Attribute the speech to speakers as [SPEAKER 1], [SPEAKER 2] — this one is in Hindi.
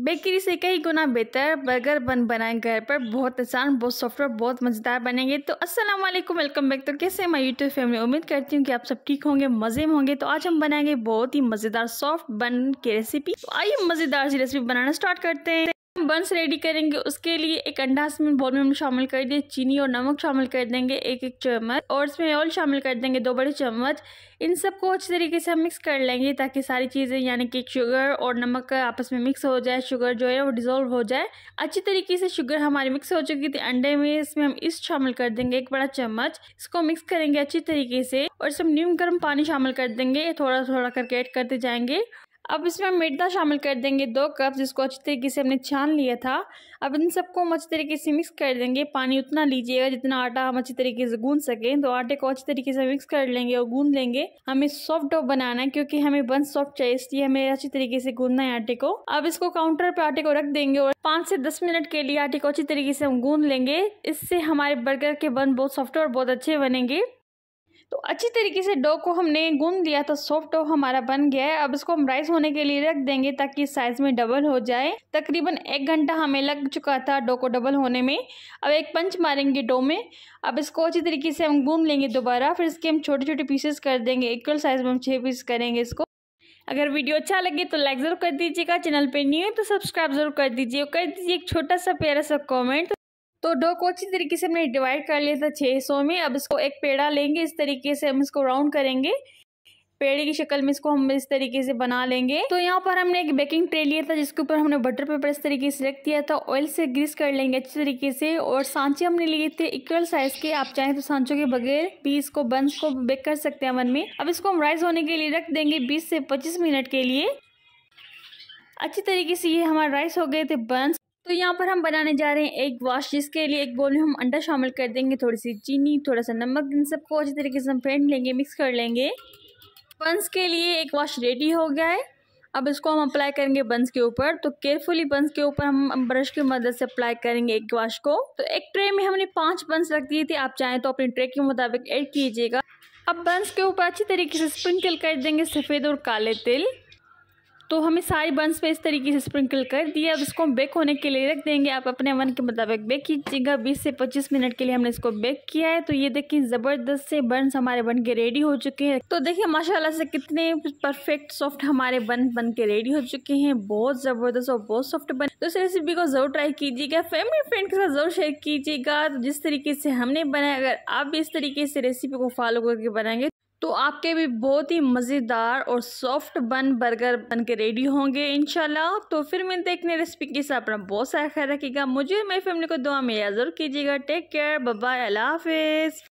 [SPEAKER 1] बेकरी से कई गुना बेहतर बर्गर बन बनाए घर पर बहुत आसान बहुत सॉफ्ट और बहुत मज़ेदार बनेंगे तो अस्सलाम वालेकुम वेलकम बैक तो कैसे मैं यूट्यूब फैमिली उम्मीद करती हूँ कि आप सब ठीक होंगे मज़े में होंगे तो आज हम बनाएंगे बहुत ही मज़ेदार सॉफ्ट बन की रेसिपी तो आइए मज़ेदार सी रेसिपी बनाना स्टार्ट करते हैं बंस रेडी करेंगे उसके लिए एक अंडा इसमें बोल में हम शामिल कर दिए चीनी और नमक शामिल कर देंगे एक एक चम्मच और इसमें ऑयल शामिल कर देंगे दो बड़े चम्मच इन सबको अच्छे तरीके से हम मिक्स कर लेंगे ताकि सारी चीज़ें यानी कि शुगर और नमक आपस में मिक्स हो जाए शुगर जो है वो डिज़ोल्व हो जाए अच्छी तरीके से शुगर हमारी मिक्स हो चुकी थी अंडे में इसमें हम इस शामिल कर देंगे एक बड़ा चम्मच इसको मिक्स करेंगे अच्छी तरीके से और इसमें नीम गर्म पानी शामिल कर देंगे थोड़ा थोड़ा करके ऐड करते जाएंगे अब इसमें हम मिर्दा शामिल कर देंगे दो कप जिसको अच्छी तरीके से हमने छान लिया था अब इन सबको हम अच्छी तरीके से मिक्स कर देंगे पानी उतना लीजिएगा जितना आटा हम अच्छी तरीके से गूंद सकें तो आटे को अच्छी तरीके से मिक्स कर लेंगे और गूंद लेंगे हमें सॉफ्ट डो बनाना है क्योंकि हमें बन सॉफ्ट चाहिए इसलिए हमें अच्छी तरीके से गूंदना है आटे को अब इसको काउंटर पर आटे को रख देंगे और पाँच से दस मिनट के लिए आटे को अच्छी तरीके से हम गूंद लेंगे इससे हमारे बर्गर के बन बहुत सॉफ्ट और बहुत अच्छे बनेंगे तो अच्छी तरीके से डो को हमने गूंद लिया तो सॉफ्ट डो हमारा बन गया है अब इसको हम राइस होने के लिए रख देंगे ताकि साइज में डबल हो जाए तकरीबन एक घंटा हमें लग चुका था डो को डबल होने में अब एक पंच मारेंगे डो में अब इसको अच्छी तरीके से हम गूंद लेंगे दोबारा फिर इसके हम छोटे छोटे पीसेस कर देंगे इक्वल साइज में हम छः पीस करेंगे इसको अगर वीडियो अच्छा लगे तो लाइक ज़रूर कर दीजिएगा चैनल पर न्यू है तो सब्सक्राइब जरूर कर दीजिए कर दीजिए एक छोटा सा प्यारा सा कॉमेंट तो डो को अच्छी तरीके से हमने डिवाइड कर लिया था छः हिस्सों में अब इसको एक पेड़ा लेंगे इस तरीके से हम इसको राउंड करेंगे पेड़े की शक्ल में इसको हम इस तरीके से बना लेंगे तो यहाँ पर हमने एक बेकिंग ट्रे लिया था जिसके ऊपर हमने बटर पेपर इस तरीके से रख दिया था ऑयल से ग्रीस कर लेंगे अच्छे तरीके से और सांचे हमने लिए थे इक्वल साइज के आप चाहें तो सांचों के बगैर भी इसको बंस को बेक कर सकते हैं अवन में अब इसको हम राइस होने के लिए रख देंगे बीस से पच्चीस मिनट के लिए अच्छी तरीके से ये हमारे राइस हो गए थे बंस तो यहाँ पर हम बनाने जा रहे हैं एक वॉश जिसके लिए एक बोल में हम अंडा शामिल कर देंगे थोड़ी सी चीनी थोड़ा सा नमक इन सबको अच्छी तरीके से हम फेंट लेंगे मिक्स कर लेंगे बंस के लिए एक वॉश रेडी हो गया है अब इसको हम अप्लाई करेंगे बंस के ऊपर तो केयरफुली बंस के ऊपर हम ब्रश की मदद से अप्लाई करेंगे एक वॉश को तो एक ट्रे में हमने पाँच बंस रख दिए थे आप चाहें तो अपने ट्रे के मुताबिक एड कीजिएगा अब बंस के ऊपर अच्छी तरीके से स्प्रिंकल कर देंगे सफ़ेद और काले तिल तो हमें सारे बंस पे इस तरीके से स्प्रिंकल कर दिया अब इसको हम बेक होने के लिए रख देंगे आप अपने मन के मुताबिक बेक कीजिएगा बीस से पच्चीस मिनट के लिए हमने इसको बेक किया है तो ये देखिए ज़बरदस्त से बंस हमारे बन के रेडी हो चुके हैं तो देखिए माशाल्लाह से कितने परफेक्ट सॉफ्ट हमारे बन बन के रेडी हो चुके हैं बहुत ज़बरदस्त और बहुत सॉफ्ट बन तो इस रेसिपी को ज़रूर ट्राई कीजिएगा फैमिली फ्रेंड के साथ ज़रूर शेयर कीजिएगा तो जिस तरीके से हमने बनाया अगर आप भी इस तरीके से रेसिपी को फॉलो करके बनाएंगे तो आपके भी बहुत ही मज़ेदार और सॉफ्ट बन बर्गर बन के रेडी होंगे इनशाला तो फिर मैं देखने रेसिपी के साथ अपना बहुत सारा ख्याल रखेगा मुझे मेरी फैमिली को दुआ में याद जरूर कीजिएगा टेक केयर बाय अल्लाह हाफिज़